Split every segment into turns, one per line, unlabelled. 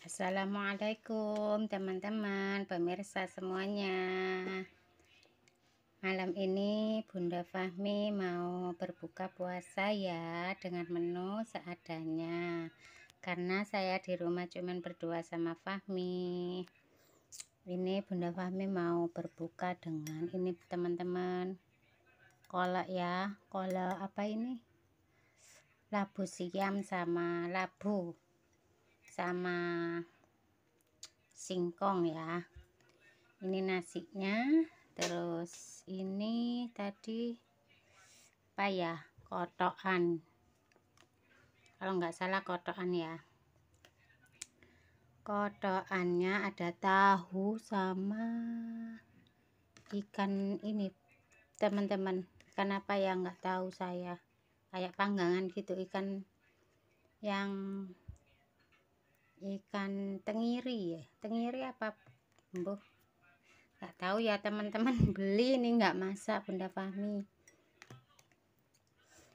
Assalamualaikum teman-teman pemirsa semuanya malam ini Bunda Fahmi mau berbuka puasa ya dengan menu seadanya karena saya di rumah cuman berdua sama Fahmi ini Bunda Fahmi mau berbuka dengan ini teman-teman kolak ya kolak apa ini labu siam sama labu sama singkong ya ini nasinya terus ini tadi apa ya kotokan kalau nggak salah kotokan ya kotokannya ada tahu sama ikan ini teman-teman kenapa apa ya nggak tahu saya kayak panggangan gitu ikan yang ikan tengiri ya tengiri apa bu? nggak tahu ya teman-teman beli ini nggak masak Bunda Fahmi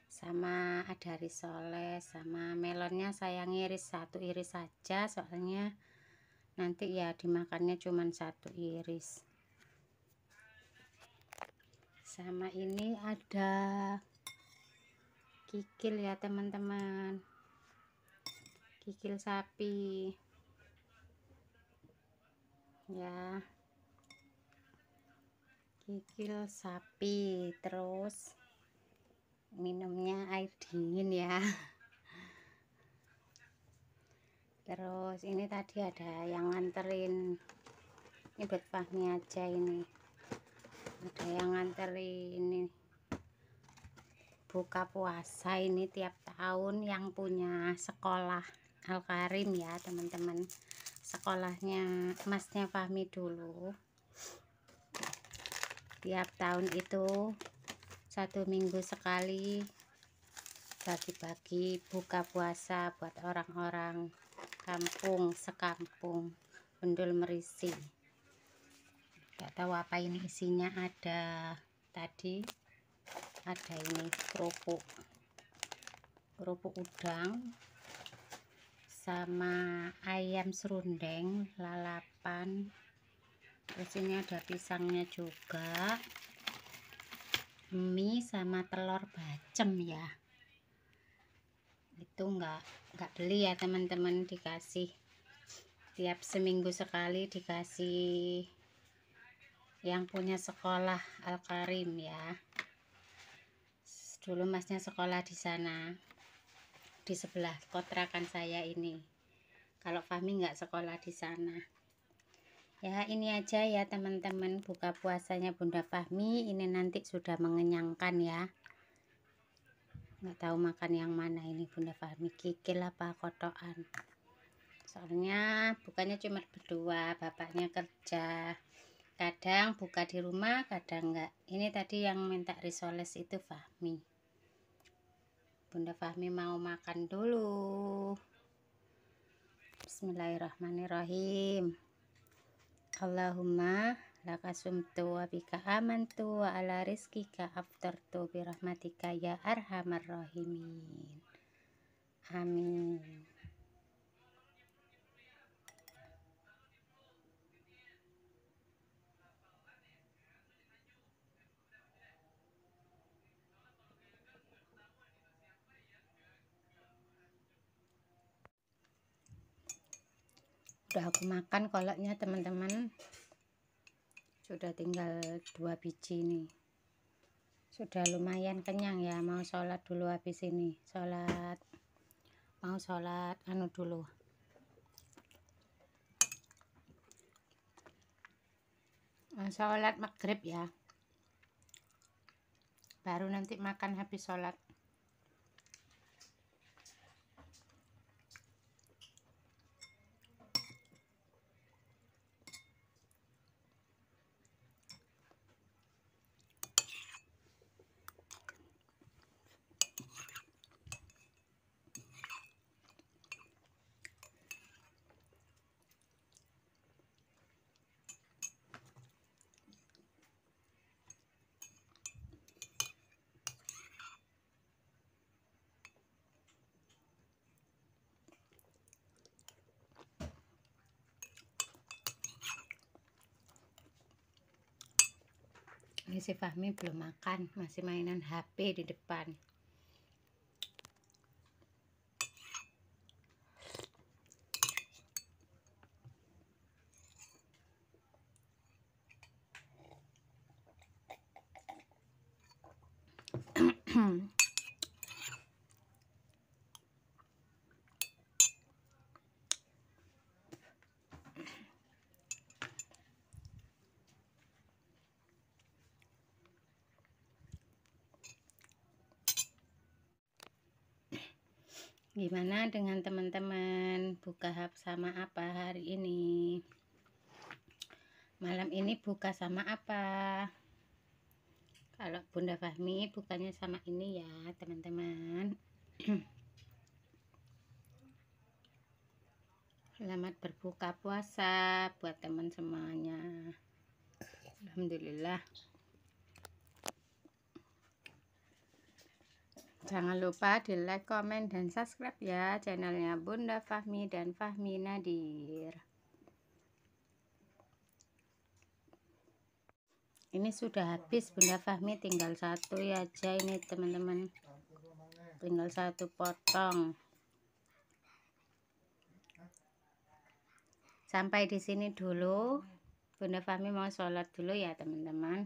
sama ada risoles sama melonnya saya ngiris satu iris saja soalnya nanti ya dimakannya cuma satu iris sama ini ada kikil ya teman-teman kikil sapi ya kikil sapi terus minumnya air dingin ya terus ini tadi ada yang nganterin ini buat pahmi aja ini ada yang nganterin ini buka puasa ini tiap tahun yang punya sekolah Al Karim ya teman-teman sekolahnya emasnya Fahmi dulu tiap tahun itu satu minggu sekali bagi-bagi buka puasa buat orang-orang kampung sekampung bendul merisi gak tahu apa ini isinya ada tadi ada ini kerupuk kerupuk udang sama ayam serundeng lalapan terus ada pisangnya juga mie sama telur bacem ya itu enggak enggak beli ya teman-teman dikasih tiap seminggu sekali dikasih yang punya sekolah Al-Karim ya dulu masnya sekolah di sana di sebelah kontrakan saya ini kalau Fahmi nggak sekolah di sana ya ini aja ya teman-teman buka puasanya Bunda Fahmi ini nanti sudah mengenyangkan ya nggak tahu makan yang mana ini Bunda Fahmi kikil apa kotoan soalnya bukannya cuma berdua bapaknya kerja kadang buka di rumah kadang nggak ini tadi yang minta risoles itu Fahmi Bunda Fahmi mau makan dulu Bismillahirrahmanirrahim Allahumma lakasumtu wa bika amantu wa ala rizkika aftartu birahmatika ya arhamar rahimin Amin udah aku makan kolaknya teman-teman sudah tinggal dua biji nih sudah lumayan kenyang ya mau sholat dulu habis ini sholat mau sholat anu dulu mau sholat maghrib ya baru nanti makan habis sholat ini si Fahmi belum makan masih mainan HP di depan hmm Gimana dengan teman-teman buka hap sama apa hari ini? Malam ini buka sama apa? Kalau Bunda Fahmi bukanya sama ini ya, teman-teman. Selamat berbuka puasa buat teman semuanya. Alhamdulillah. Jangan lupa di like, komen, dan subscribe ya channelnya Bunda Fahmi dan Fahmi Nadir. Ini sudah habis Bunda Fahmi tinggal satu ya aja ini teman-teman. Tinggal satu potong. Sampai di sini dulu. Bunda Fahmi mau sholat dulu ya teman-teman.